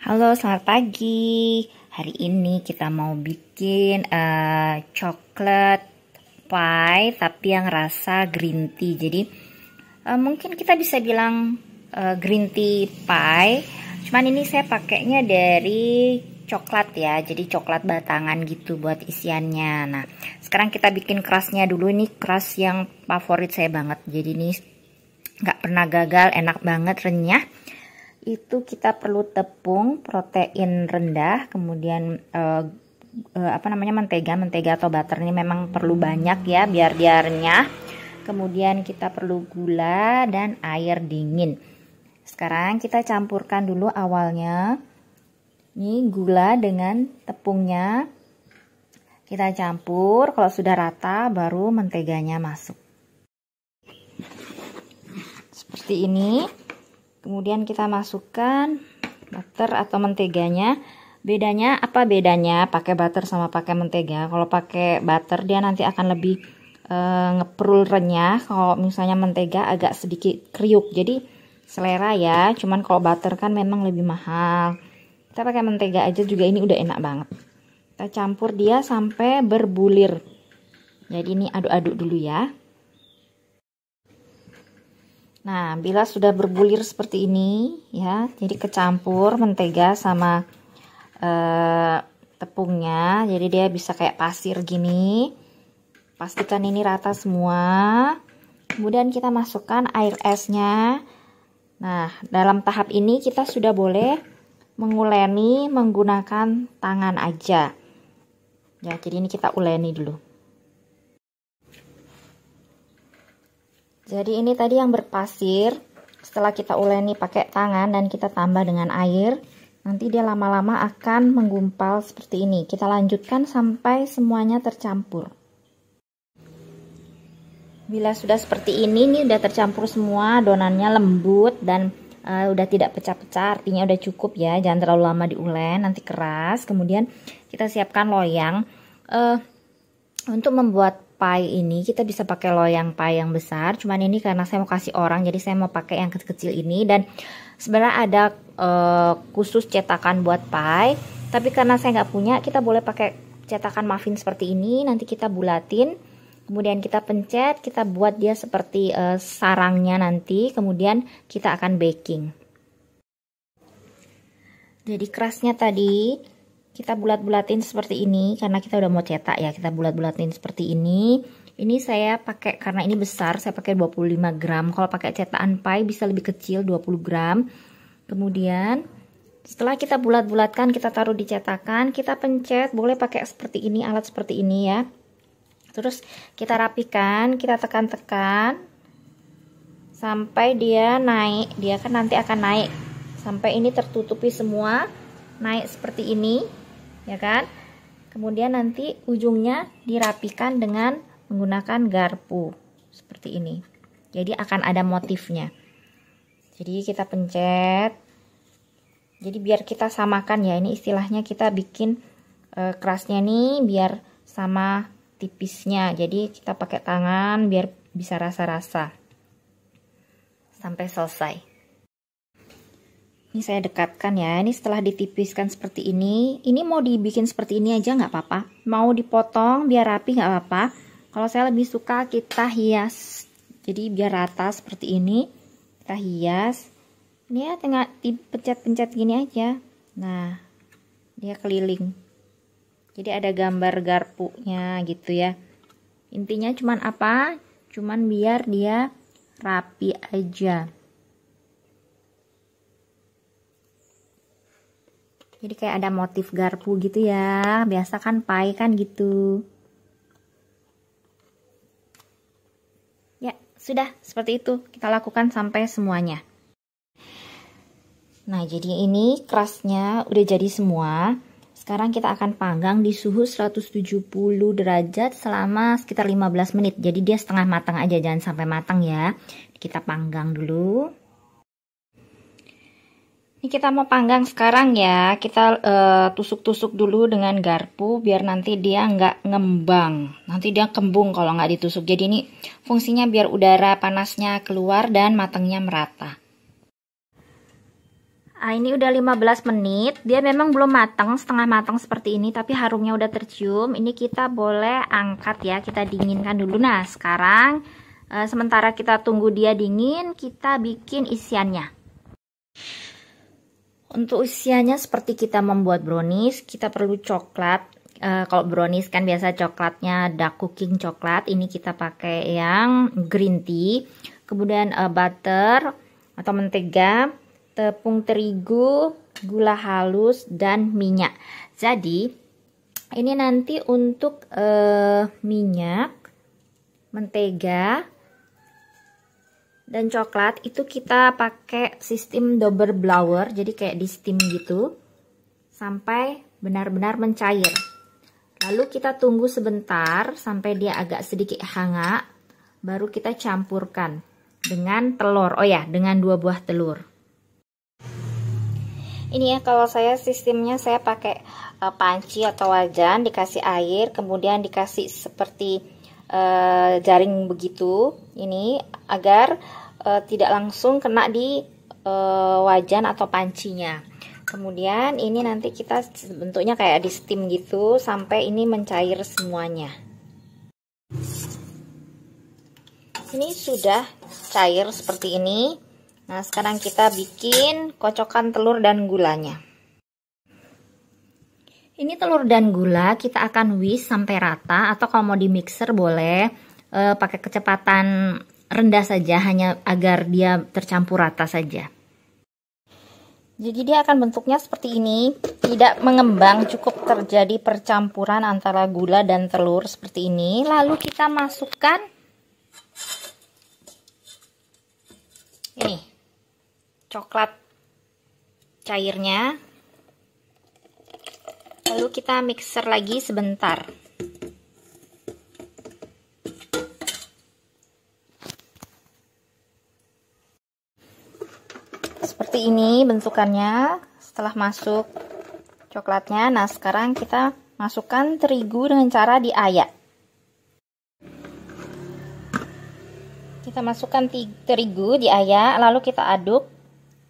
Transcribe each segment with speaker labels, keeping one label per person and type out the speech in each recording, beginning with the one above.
Speaker 1: Halo, selamat pagi. Hari ini kita mau bikin uh, eh, coklat pie tapi yang rasa green tea. Jadi uh, mungkin kita bisa bilang uh, green tea pie. Cuman ini saya pakainya dari coklat ya. Jadi coklat batangan gitu buat isiannya. Nah, sekarang kita bikin kerasnya dulu. nih. keras yang favorit saya banget. Jadi ini nggak pernah gagal, enak banget, renyah itu kita perlu tepung protein rendah kemudian eh, eh, apa namanya mentega mentega atau butter ini memang perlu banyak ya biar dia renyah kemudian kita perlu gula dan air dingin sekarang kita campurkan dulu awalnya ini gula dengan tepungnya kita campur kalau sudah rata baru menteganya masuk seperti ini Kemudian kita masukkan butter atau menteganya. Bedanya apa bedanya pakai butter sama pakai mentega? Kalau pakai butter dia nanti akan lebih e, ngeperul renyah. Kalau misalnya mentega agak sedikit kriuk. Jadi selera ya. Cuman kalau butter kan memang lebih mahal. Kita pakai mentega aja juga ini udah enak banget. Kita campur dia sampai berbulir. Jadi ini aduk-aduk dulu ya. Nah, bila sudah berbulir seperti ini ya, jadi kecampur mentega sama eh, tepungnya, jadi dia bisa kayak pasir gini. Pastikan ini rata semua. Kemudian kita masukkan air esnya. Nah, dalam tahap ini kita sudah boleh menguleni menggunakan tangan aja. Ya, jadi ini kita uleni dulu. Jadi ini tadi yang berpasir, setelah kita uleni pakai tangan dan kita tambah dengan air, nanti dia lama-lama akan menggumpal seperti ini. Kita lanjutkan sampai semuanya tercampur. Bila sudah seperti ini, ini sudah tercampur semua, donannya lembut dan uh, udah tidak pecah-pecah, artinya udah cukup ya, jangan terlalu lama diulen, nanti keras. Kemudian kita siapkan loyang. Uh, untuk membuat pie ini kita bisa pakai loyang pie yang besar cuman ini karena saya mau kasih orang jadi saya mau pakai yang kecil-kecil ini dan sebenarnya ada uh, khusus cetakan buat pie tapi karena saya nggak punya kita boleh pakai cetakan muffin seperti ini nanti kita bulatin kemudian kita pencet kita buat dia seperti uh, sarangnya nanti kemudian kita akan baking jadi kerasnya tadi kita bulat-bulatin seperti ini karena kita udah mau cetak ya kita bulat-bulatin seperti ini ini saya pakai karena ini besar saya pakai 25 gram kalau pakai cetakan pie bisa lebih kecil 20 gram kemudian setelah kita bulat-bulatkan kita taruh di cetakan kita pencet boleh pakai seperti ini alat seperti ini ya terus kita rapikan kita tekan-tekan sampai dia naik dia kan nanti akan naik sampai ini tertutupi semua naik seperti ini ya kan? Kemudian nanti ujungnya dirapikan dengan menggunakan garpu seperti ini. Jadi akan ada motifnya. Jadi kita pencet. Jadi biar kita samakan ya. Ini istilahnya kita bikin e, kerasnya nih biar sama tipisnya. Jadi kita pakai tangan biar bisa rasa-rasa. Sampai selesai. Ini saya dekatkan ya. Ini setelah ditipiskan seperti ini. Ini mau dibikin seperti ini aja nggak apa-apa. Mau dipotong biar rapi nggak apa-apa. Kalau saya lebih suka kita hias. Jadi biar rata seperti ini. Kita hias. Ini ya tengah dipencet-pencet gini aja. Nah, dia keliling. Jadi ada gambar garpunya gitu ya. Intinya cuman apa? Cuman biar dia rapi aja. Jadi kayak ada motif garpu gitu ya. Biasa kan pai kan gitu. Ya, sudah seperti itu. Kita lakukan sampai semuanya. Nah, jadi ini kerasnya udah jadi semua. Sekarang kita akan panggang di suhu 170 derajat selama sekitar 15 menit. Jadi dia setengah matang aja, jangan sampai matang ya. Kita panggang dulu. Ini kita mau panggang sekarang ya. Kita eh, tusuk-tusuk uh, dulu dengan garpu biar nanti dia nggak ngembang. Nanti dia kembung kalau nggak ditusuk. Jadi ini fungsinya biar udara panasnya keluar dan matangnya merata. Ah, ini udah 15 menit. Dia memang belum matang, setengah matang seperti ini, tapi harumnya udah tercium. Ini kita boleh angkat ya, kita dinginkan dulu. Nah, sekarang uh, sementara kita tunggu dia dingin, kita bikin isiannya. Untuk usianya seperti kita membuat brownies, kita perlu coklat. E, kalau brownies kan biasa coklatnya dark cooking coklat, ini kita pakai yang green tea. Kemudian e, butter atau mentega, tepung terigu, gula halus dan minyak. Jadi ini nanti untuk e, minyak, mentega, dan coklat itu kita pakai sistem double blower jadi kayak di steam gitu sampai benar-benar mencair lalu kita tunggu sebentar sampai dia agak sedikit hangat baru kita campurkan dengan telur oh ya dengan dua buah telur ini ya kalau saya sistemnya saya pakai eh, panci atau wajan dikasih air kemudian dikasih seperti uh, jaring begitu ini agar uh, tidak langsung kena di uh, wajan atau pancinya kemudian ini nanti kita bentuknya kayak di steam gitu sampai ini mencair semuanya ini sudah cair seperti ini nah sekarang kita bikin kocokan telur dan gulanya ini telur dan gula kita akan whisk sampai rata atau kalau mau di mixer boleh e, pakai kecepatan rendah saja hanya agar dia tercampur rata saja. Jadi dia akan bentuknya seperti ini, tidak mengembang, cukup terjadi percampuran antara gula dan telur seperti ini. Lalu kita masukkan ini coklat cairnya lalu kita mixer lagi sebentar seperti ini bentukannya setelah masuk coklatnya nah sekarang kita masukkan terigu dengan cara diayak kita masukkan terigu diayak lalu kita aduk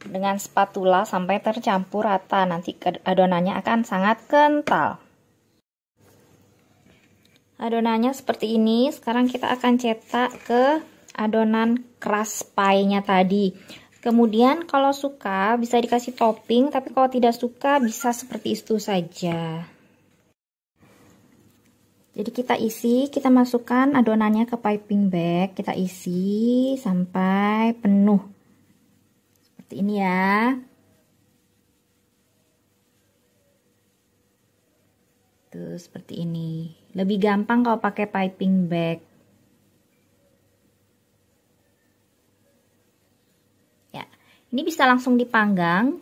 Speaker 1: dengan spatula sampai tercampur rata. Nanti adonannya akan sangat kental. Adonannya seperti ini. Sekarang kita akan cetak ke adonan keras pie-nya tadi. Kemudian kalau suka bisa dikasih topping, tapi kalau tidak suka bisa seperti itu saja. Jadi kita isi, kita masukkan adonannya ke piping bag, kita isi sampai penuh seperti ini ya tuh seperti ini lebih gampang kalau pakai piping bag ya ini bisa langsung dipanggang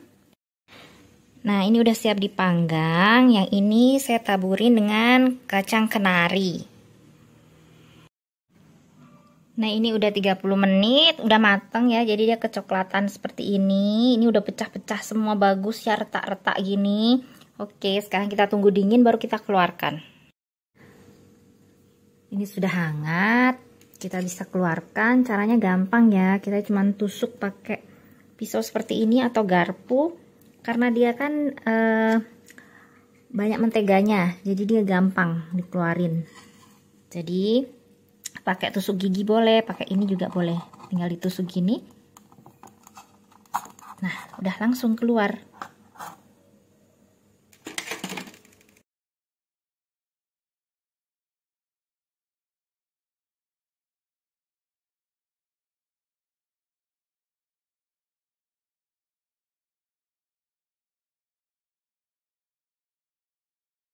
Speaker 1: nah ini udah siap dipanggang yang ini saya taburin dengan kacang kenari Nah ini udah 30 menit, udah mateng ya, jadi dia kecoklatan seperti ini. Ini udah pecah-pecah semua bagus ya, retak-retak gini. Oke, sekarang kita tunggu dingin baru kita keluarkan. Ini sudah hangat, kita bisa keluarkan. Caranya gampang ya, kita cuma tusuk pakai pisau seperti ini atau garpu. Karena dia kan eh, banyak menteganya, jadi dia gampang dikeluarin. Jadi pakai tusuk gigi boleh pakai ini juga boleh tinggal ditusuk gini nah udah langsung keluar